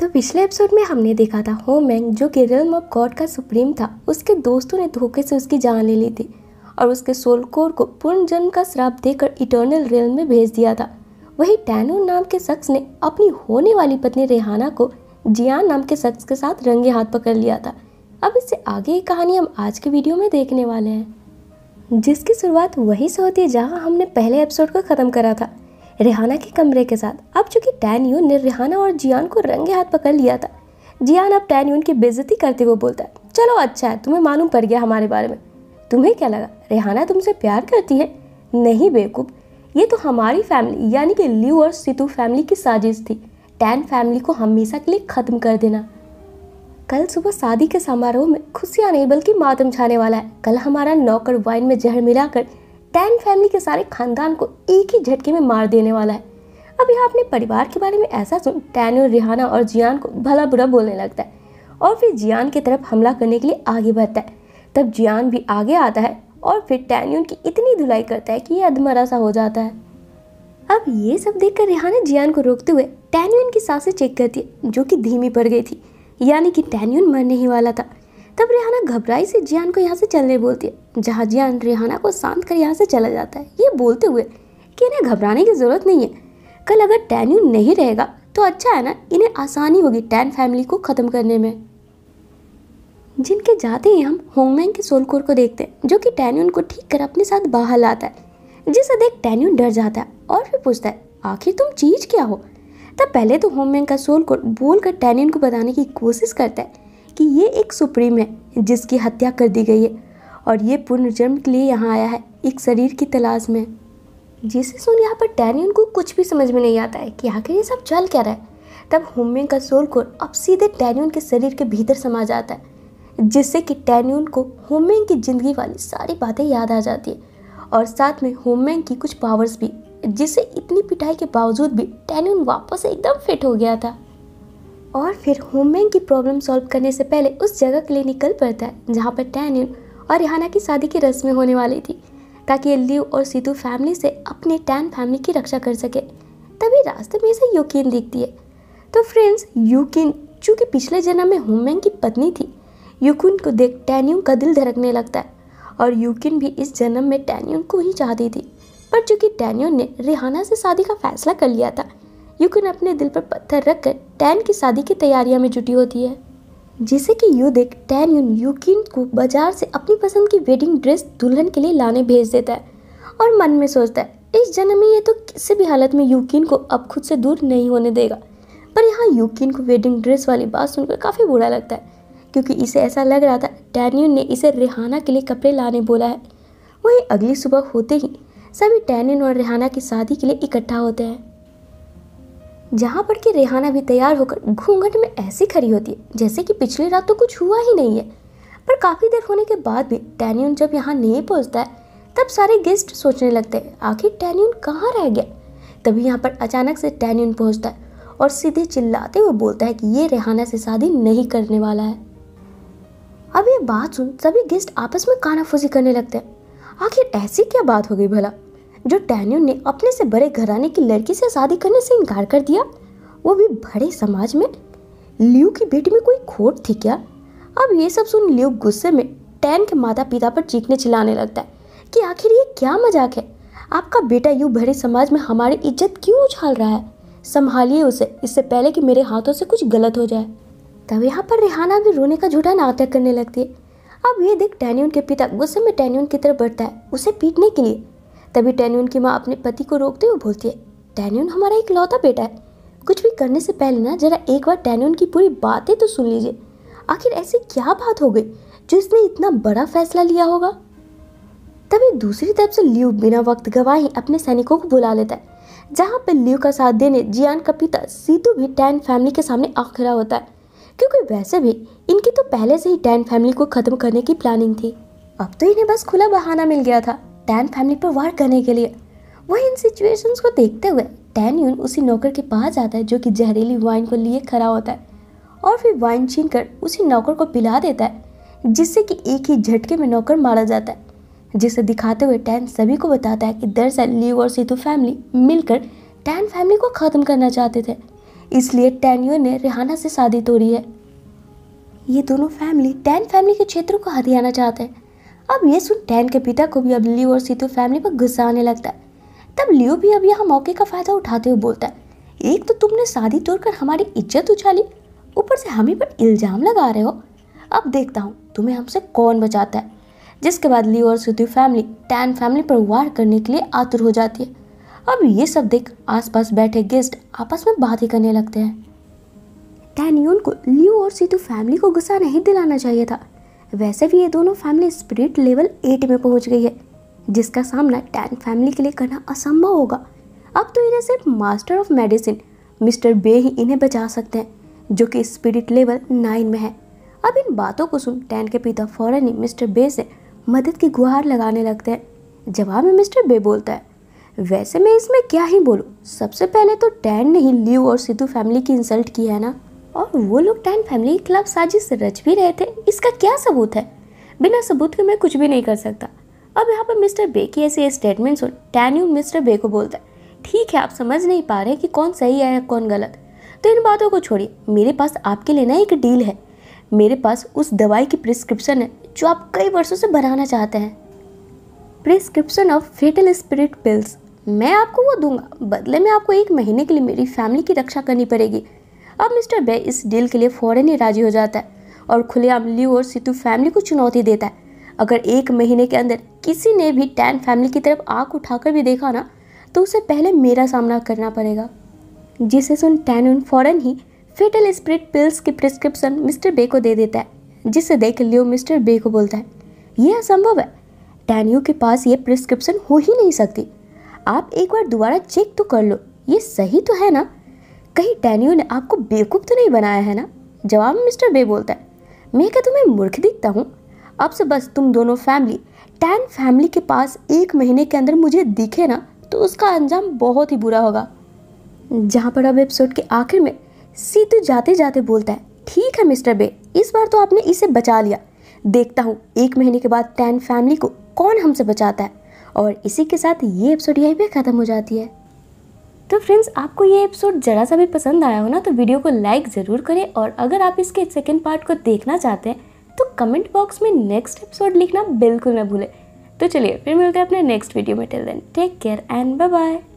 तो पिछले एपिसोड में हमने देखा था होमैंग जो कि रिल्म ऑफ गॉड का सुप्रीम था उसके दोस्तों ने धोखे से उसकी जान ले ली थी और उसके सोल कोर को जन्म का श्राप देकर इटर्नल रियल में भेज दिया था वही टैनो नाम के शख्स ने अपनी होने वाली पत्नी रेहाना को जियान नाम के शख्स के साथ रंगे हाथ पकड़ लिया था अब इससे आगे की कहानी हम आज के वीडियो में देखने वाले हैं जिसकी शुरुआत वही से होती है जहाँ हमने पहले एपिसोड को ख़त्म करा था रिहाना के कमरे के साथ अब चूंकि टैन यून ने रिहाना और जियान को रंगे हाथ पकड़ लिया था जियान अब टैन यून की बेजती करते हुए बोलता है चलो अच्छा है तुम्हें मालूम पड़ गया हमारे बारे में तुम्हें क्या लगा रेहाना तुमसे प्यार करती है नहीं बेवकूफ़ ये तो हमारी फैमिली यानी कि लियू और सितु फैमिली की साजिश थी टैन फैमिली को हमेशा के लिए ख़त्म कर देना कल सुबह शादी के समारोह में खुशियाँ नहीं बल्कि मातम छाने वाला है कल हमारा नौकर वाइन में जहर मिलाकर टैन फैमिली के सारे खानदान को एक ही झटके में मार देने वाला है अब यहाँ अपने परिवार के बारे में ऐसा सुन टैन और रिहाना और जियान को भला बुरा बोलने लगता है और फिर जियान की तरफ हमला करने के लिए आगे बढ़ता है तब जियान भी आगे आता है और फिर टैन की इतनी धुलाई करता है कि यह अधमरा सा हो जाता है अब ये सब देखकर रिहाना जियान को रोकते हुए टैन की सांसें चेक करती है जो कि धीमी पड़ गई थी यानी कि टैन मरने ही वाला था तब रेहाना घबराई से जियान को यहाँ से चलने बोलती है जहाँ जियान रिहाना को शांत कर यहाँ से चला जाता है ये बोलते हुए कि इन्हें घबराने की ज़रूरत नहीं है कल अगर टैन्यू नहीं रहेगा तो अच्छा है ना इन्हें आसानी होगी टैन फैमिली को ख़त्म करने में जिनके जाते ही हम होंगमैन के सोलकोर को देखते हैं जो कि टैन्यून को ठीक कर अपने साथ बाहर लाता है जिसे देख टैन्यून डर जाता है और फिर पूछता है आखिर तुम चीज़ क्या हो तब पहले तो होममैन का सोलकोर बोलकर टैन्यून को बताने की कोशिश करता है कि ये एक सुप्रीम है जिसकी हत्या कर दी गई है और ये पुनर्जन्म के लिए यहाँ आया है एक शरीर की तलाश में जिसे सुन यहाँ पर डैनियन को कुछ भी समझ में नहीं आता है कि आखिर ये सब चल क्या रहा है तब होमिंग का सोल कोर अब सीधे डैनियन के शरीर के भीतर समा जाता है जिससे कि डैनियन को होमिंग की ज़िंदगी वाली सारी बातें याद आ जाती है और साथ में होमैंग की कुछ पावर्स भी जिससे इतनी पिटाई के बावजूद भी टैनियन वापस एकदम फिट हो गया था और फिर होममैन की प्रॉब्लम सॉल्व करने से पहले उस जगह के लिए निकल पड़ता है जहाँ पर टैनिन और रिहाना की शादी की रस्में होने वाली थी ताकि ये लिव और सीधू फैमिली से अपने टैन फैमिली की रक्षा कर सके तभी रास्ते में इसे यूकिन दिखती है तो फ्रेंड्स यूकिन चूँकि पिछले जन्म में होममैन की पत्नी थी यूकिन को देख टैन्यून का दिल धड़कने लगता है और यूकिन भी इस जन्म में टैन्यून को ही चाहती थी पर चूँकि टैन्यून ने रिहाना से शादी का फैसला कर लिया था युकुन अपने दिल पर पत्थर रखकर टैन की शादी की तैयारियां में जुटी होती है जिसे कि देख टैन यून यूकिन को बाजार से अपनी पसंद की वेडिंग ड्रेस दुल्हन के लिए लाने भेज देता है और मन में सोचता है इस जन्म में ये तो किसी भी हालत में यूकिन को अब खुद से दूर नहीं होने देगा पर यहाँ यूकिन को वेडिंग ड्रेस वाली बात सुनकर काफ़ी बुरा लगता है क्योंकि इसे ऐसा लग रहा था डैनियल ने इसे रेहाना के लिए कपड़े लाने बोला है वहीं अगली सुबह होते ही सभी डैनियल और रेहाना की शादी के लिए इकट्ठा होते हैं जहाँ पर कि रेहाना भी तैयार होकर घूंघट में ऐसी खड़ी होती है जैसे कि पिछली रात तो कुछ हुआ ही नहीं है पर काफ़ी देर होने के बाद भी टैन्यून जब यहाँ नहीं पहुँचता है तब सारे गेस्ट सोचने लगते हैं आखिर टैन्यून कहाँ रह गया तभी यहाँ पर अचानक से टैन्यून पहुँचता है और सीधे चिल्लाते हुए बोलता है कि ये रेहाना से शादी नहीं करने वाला है अब ये बात सुन सभी गेस्ट आपस में कानाफूसी करने लगते हैं आखिर ऐसी क्या बात हो गई भला जो डैनियल ने अपने से बड़े घराने की लड़की से शादी करने से इनकार कर दिया वो भी बड़े समाज में ल्यू की बेटी में कोई खोट थी क्या अब ये सब सुन ल्यू गुस्से में टैन के माता पिता पर चीखने चिल्लाने लगता है कि आखिर ये क्या मजाक है आपका बेटा यूँ भरे समाज में हमारी इज्जत क्यों उछाल रहा है संभालिए उसे इससे पहले कि मेरे हाथों से कुछ गलत हो जाए तब यहाँ पर रेहाना भी रोने का झूठा नाटक करने लगती है अब ये देख टैनियन के पिता गुस्से में टैनियन की तरफ बढ़ता है उसे पीटने के लिए तभी टैन्यून की माँ अपने पति को रोकते हुए बोलती है टैन्यून हमारा एक लौता बेटा है कुछ भी करने से पहले ना जरा एक बार टैन्यून की पूरी बातें तो सुन लीजिए आखिर ऐसी क्या बात हो गई जो इसने इतना बड़ा फैसला लिया होगा तभी दूसरी तरफ से लियू बिना वक्त गवाही ही अपने सैनिकों को बुला लेता है जहाँ पर ल्यू का साथ देने जियान का पिता सीतू भी टैन फैमिली के सामने आखिरा होता है क्योंकि वैसे भी इनकी तो पहले से ही टैन फैमिली को ख़त्म करने की प्लानिंग थी अब तो इन्हें बस खुला बहाना मिल गया था टैन फैमिली पर वार करने के लिए वही इन सिचुएशंस को देखते हुए टैन यून उसी नौकर के पास जाता है जो कि जहरीली वाइन को लिए खड़ा होता है और फिर वाइन छीन कर उसी नौकर को पिला देता है जिससे कि एक ही झटके में नौकर मारा जाता है जिसे दिखाते हुए टैन सभी को बताता है कि दरअसल लिव और सीतू फैमिली मिलकर टैन फैमिली को ख़त्म करना चाहते थे इसलिए टैनियो ने रिहाना से शादी तोड़ी है ये दोनों फैमिली टैन फैमिली के क्षेत्रों को हथियाना चाहते हैं अब ये सुन डैन के पिता को भी अब लियो और सीतू फैमिली पर गुस्सा आने लगता है तब लियो भी अब यहाँ मौके का फ़ायदा उठाते हुए बोलता है एक तो तुमने शादी तोड़कर हमारी इज्जत उछाली ऊपर से हम ही पर इल्ज़ाम लगा रहे हो अब देखता हूँ तुम्हें हमसे कौन बचाता है जिसके बाद लियो और सुधु फैमिली टैन फैमिली पर वार करने के लिए आतुर हो जाती है अब ये सब देख आसपास बैठे गेस्ट आपस में बातें करने लगते हैं टैनियोन को लियो और सीतू फैमिली को गुस्सा नहीं दिलाना चाहिए था वैसे भी ये दोनों फैमिली स्पिरिट लेवल एट में पहुंच गई है जिसका सामना टैन फैमिली के लिए करना असंभव होगा अब तो इन्हें सिर्फ master of medicine mister Bay ही इन्हें बचा सकते हैं जो कि स्पिरिट लेवल नाइन में है अब इन बातों को सुन टैन के पिता फौरन ही मिस्टर बे से मदद की गुहार लगाने लगते हैं जवाब में मिस्टर बे बोलता है वैसे मैं इसमें क्या ही बोलूँ सबसे पहले तो टैन ने ही लियू और सिद्धू फैमिली की इंसल्ट की है ना और वो लोग टैन फैमिली के खिलाफ साजिश रच भी रहे थे इसका क्या सबूत है बिना सबूत के मैं कुछ भी नहीं कर सकता अब यहाँ पर मिस्टर बे की ऐसी स्टेटमेंट सुन टैन्यू मिस्टर बे को बोलता है ठीक है आप समझ नहीं पा रहे कि कौन सही है कौन गलत तो इन बातों को छोड़िए मेरे पास आपके लिए ना एक डील है मेरे पास उस दवाई की प्रिस्क्रिप्शन है जो आप कई वर्षों से भराना चाहते हैं prescription of fatal spirit pills मैं आपको वो दूंगा बदले में आपको एक महीने के लिए मेरी फैमिली की रक्षा करनी पड़ेगी अब मिस्टर बे इस डील के लिए फ़ौरन ही राजी हो जाता है और खुलेआम लियो और सितु फैमिली को चुनौती देता है अगर एक महीने के अंदर किसी ने भी टैन फैमिली की तरफ आँख उठाकर भी देखा ना तो उसे पहले मेरा सामना करना पड़ेगा जिसे सुन टैन फ़ौरन ही फेटल स्प्रिट पिल्स की प्रिस्क्रिप्शन मिस्टर बे को दे देता है जिसे देख लियो मिस्टर बे को बोलता है यह असंभव है टैन्यू के पास ये प्रिस्क्रिप्शन हो ही नहीं सकती आप एक बार दोबारा चेक तो कर लो ये सही तो है ना कहीं टैन्यू ने आपको बेवकूफ़ तो नहीं बनाया है ना जवाब मिस्टर बे बोलता है मैं क्या तुम्हें मूर्ख दिखता हूँ अब से बस तुम दोनों फैमिली टैन फैमिली के पास एक महीने के अंदर मुझे दिखे ना तो उसका अंजाम बहुत ही बुरा होगा जहाँ पर अब एपिसोड के आखिर में सीतू जाते जाते बोलता है ठीक है मिस्टर बे इस बार तो आपने इसे बचा लिया देखता हूँ एक महीने के बाद टैन फैमिली को कौन हमसे बचाता है और इसी के साथ ये एपिसोड यहीं पे ख़त्म हो जाती है तो फ्रेंड्स आपको ये एपिसोड ज़रा सा भी पसंद आया हो ना तो वीडियो को लाइक ज़रूर करें और अगर आप इसके सेकेंड पार्ट को देखना चाहते हैं तो कमेंट बॉक्स में नेक्स्ट एपिसोड लिखना बिल्कुल ना भूलें तो चलिए फिर मिलते हैं अपने नेक्स्ट वीडियो में till then take care and bye bye